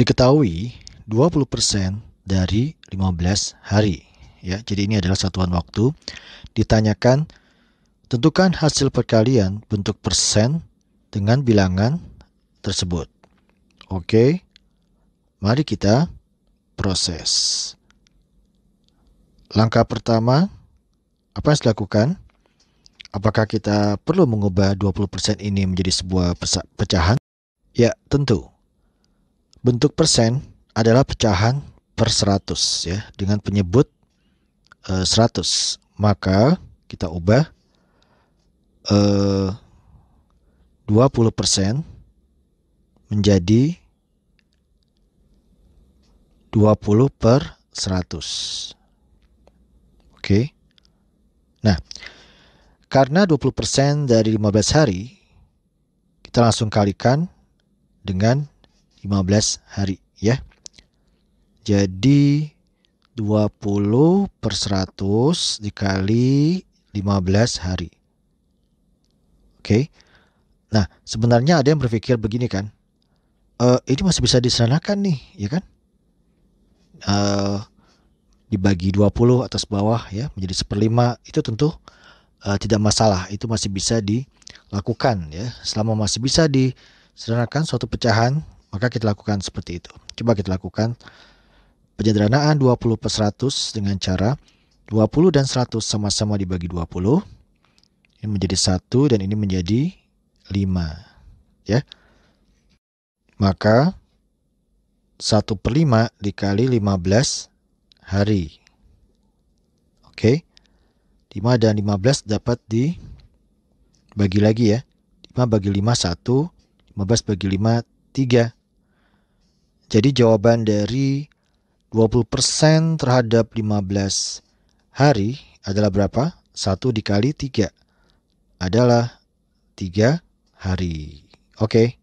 diketahui 20% dari 15 hari. Ya, jadi ini adalah satuan waktu. Ditanyakan tentukan hasil perkalian bentuk persen dengan bilangan tersebut. Oke. Mari kita proses. Langkah pertama apa yang harus dilakukan? Apakah kita perlu mengubah 20% ini menjadi sebuah pecahan? Ya, tentu. Bentuk persen adalah pecahan per 100 ya dengan penyebut e, eh, 100. Maka kita ubah e, eh, 20% menjadi 20 per 100. Oke. Nah, karena 20% dari 15 hari, kita langsung kalikan dengan 15 hari ya. Jadi 20 per 100 dikali 15 hari. Oke. Okay. Nah, sebenarnya ada yang berpikir begini kan. E, ini masih bisa diseranakan nih, ya kan? E, dibagi 20 atas bawah ya menjadi seperlima itu tentu e, tidak masalah. Itu masih bisa dilakukan ya. Selama masih bisa diseranakan suatu pecahan maka kita lakukan seperti itu. Coba kita lakukan penyederhanaan 20 per 100 dengan cara 20 dan 100 sama-sama dibagi 20. Ini menjadi 1 dan ini menjadi 5. Ya. Maka 1 per 5 dikali 15 hari. Oke. 5 dan 15 dapat dibagi lagi ya. 5 bagi 5 1, 15 bagi 5 3. Jadi jawaban dari 20% terhadap 15 hari adalah berapa? 1 dikali 3 adalah 3 hari. Oke. Okay.